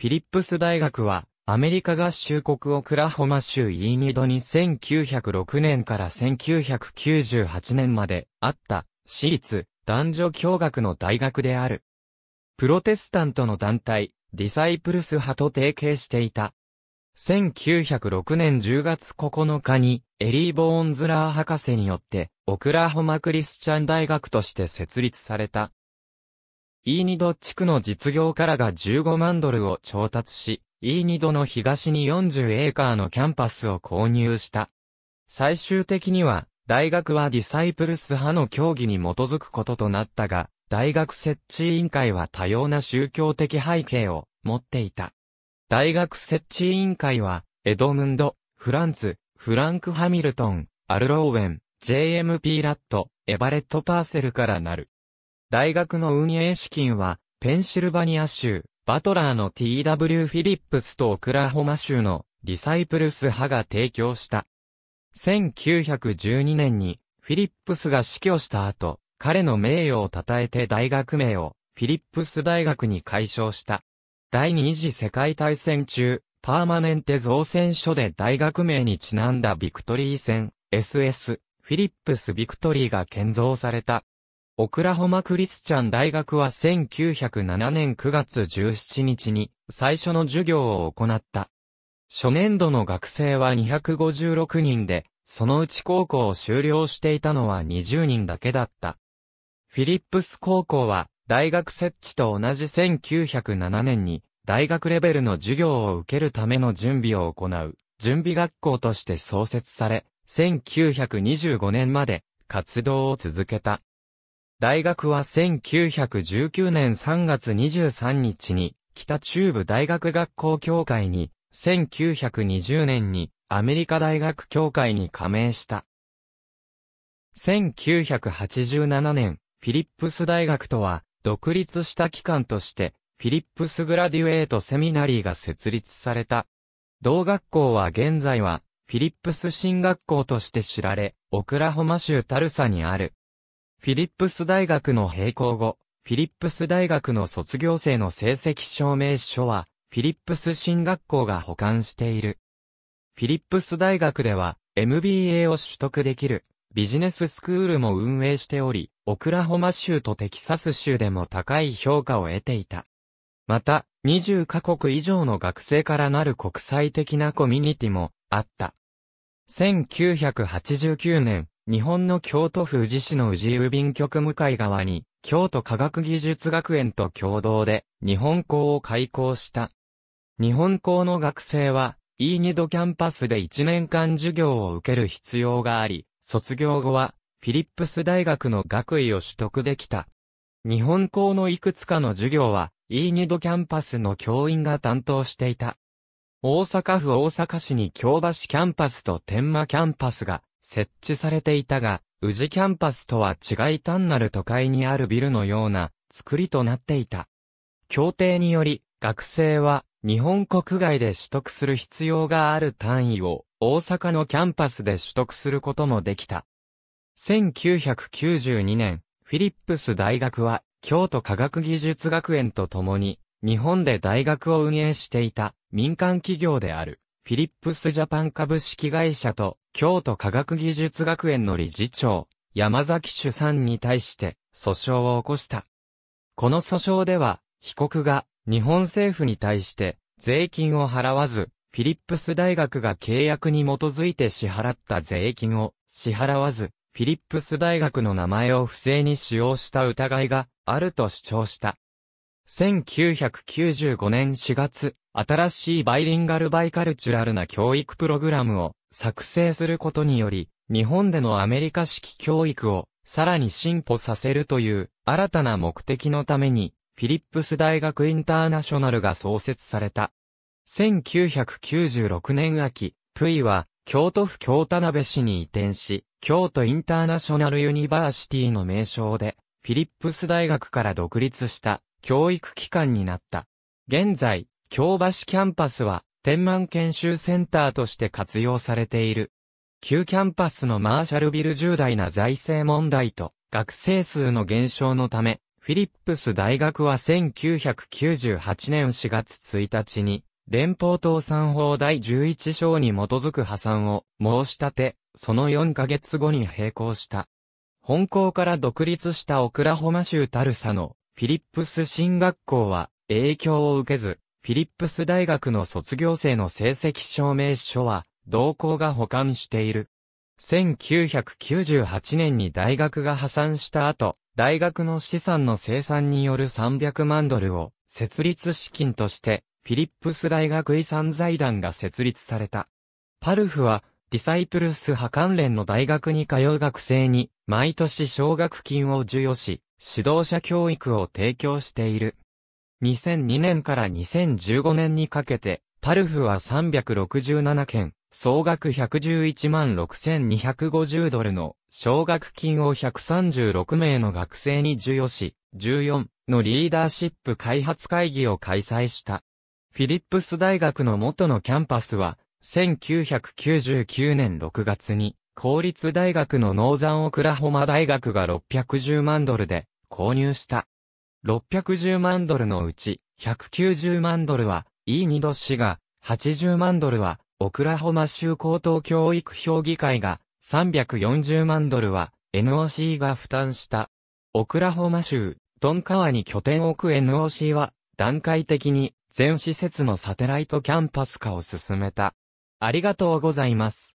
フィリップス大学は、アメリカ合衆国オクラホマ州イーニドに1906年から1998年まであった私立男女共学の大学である。プロテスタントの団体、ディサイプルス派と提携していた。1906年10月9日にエリー・ボーンズラー博士によってオクラホマクリスチャン大学として設立された。e ーニド地区の実業家らが15万ドルを調達し、e ーニドの東に40エーカーのキャンパスを購入した。最終的には、大学はディサイプルス派の協議に基づくこととなったが、大学設置委員会は多様な宗教的背景を持っていた。大学設置委員会は、エドムンド、フランツ、フランク・ハミルトン、アルローウェン、JMP ラット、エバレット・パーセルからなる。大学の運営資金は、ペンシルバニア州、バトラーの T.W. フィリップスとオクラホマ州のリサイプルス派が提供した。1912年にフィリップスが死去した後、彼の名誉を称えて大学名をフィリップス大学に改称した。第二次世界大戦中、パーマネンテ造船所で大学名にちなんだビクトリー船、SS、フィリップス・ビクトリーが建造された。オクラホマクリスチャン大学は1907年9月17日に最初の授業を行った。初年度の学生は256人で、そのうち高校を修了していたのは20人だけだった。フィリップス高校は大学設置と同じ1907年に大学レベルの授業を受けるための準備を行う準備学校として創設され、1925年まで活動を続けた。大学は1919年3月23日に北中部大学学校協会に、1920年にアメリカ大学協会に加盟した。1987年、フィリップス大学とは、独立した機関として、フィリップスグラデュエートセミナリーが設立された。同学校は現在は、フィリップス新学校として知られ、オクラホマ州タルサにある。フィリップス大学の閉校後、フィリップス大学の卒業生の成績証明書は、フィリップス新学校が保管している。フィリップス大学では、MBA を取得できる、ビジネススクールも運営しており、オクラホマ州とテキサス州でも高い評価を得ていた。また、20カ国以上の学生からなる国際的なコミュニティもあった。1989年、日本の京都府宇治市の宇治郵便局向かい側に、京都科学技術学園と共同で、日本校を開校した。日本校の学生は、E2 度キャンパスで1年間授業を受ける必要があり、卒業後は、フィリップス大学の学位を取得できた。日本校のいくつかの授業は、E2 度キャンパスの教員が担当していた。大阪府大阪市に京橋キャンパスと天満キャンパスが設置されていたが、宇治キャンパスとは違い単なる都会にあるビルのような作りとなっていた。協定により、学生は日本国外で取得する必要がある単位を大阪のキャンパスで取得することもできた。1992年、フィリップス大学は京都科学技術学園と共に日本で大学を運営していた民間企業であるフィリップスジャパン株式会社と京都科学技術学園の理事長、山崎主さんに対して訴訟を起こした。この訴訟では、被告が日本政府に対して税金を払わず、フィリップス大学が契約に基づいて支払った税金を支払わず、フィリップス大学の名前を不正に使用した疑いがあると主張した。1995年4月、新しいバイリンガルバイカルチュラルな教育プログラムを作成することにより、日本でのアメリカ式教育をさらに進歩させるという新たな目的のために、フィリップス大学インターナショナルが創設された。1996年秋、プイは京都府京田辺市に移転し、京都インターナショナルユニバーシティの名称で、フィリップス大学から独立した教育機関になった。現在、京橋キャンパスは天満研修センターとして活用されている。旧キャンパスのマーシャルビル重大な財政問題と学生数の減少のため、フィリップス大学は1998年4月1日に、連邦倒産法第11章に基づく破産を申し立て、その4ヶ月後に並行した。本校から独立したオクラホマ州タルサのフィリップス新学校は影響を受けず、フィリップス大学の卒業生の成績証明書は、同校が保管している。1998年に大学が破産した後、大学の資産の生産による300万ドルを、設立資金として、フィリップス大学遺産財団が設立された。パルフは、ディサイプルス派関連の大学に通う学生に、毎年奨学金を授与し、指導者教育を提供している。2002年から2015年にかけて、パルフは367件、総額111万6250ドルの奨学金を136名の学生に授与し、14のリーダーシップ開発会議を開催した。フィリップス大学の元のキャンパスは、1999年6月に、公立大学のノーザンオクラホマ大学が610万ドルで購入した。610万ドルのうち、190万ドルは、イーニド市が、80万ドルは、オクラホマ州高等教育評議会が、340万ドルは、NOC が負担した。オクラホマ州、ドンカワに拠点を置く NOC は、段階的に、全施設のサテライトキャンパス化を進めた。ありがとうございます。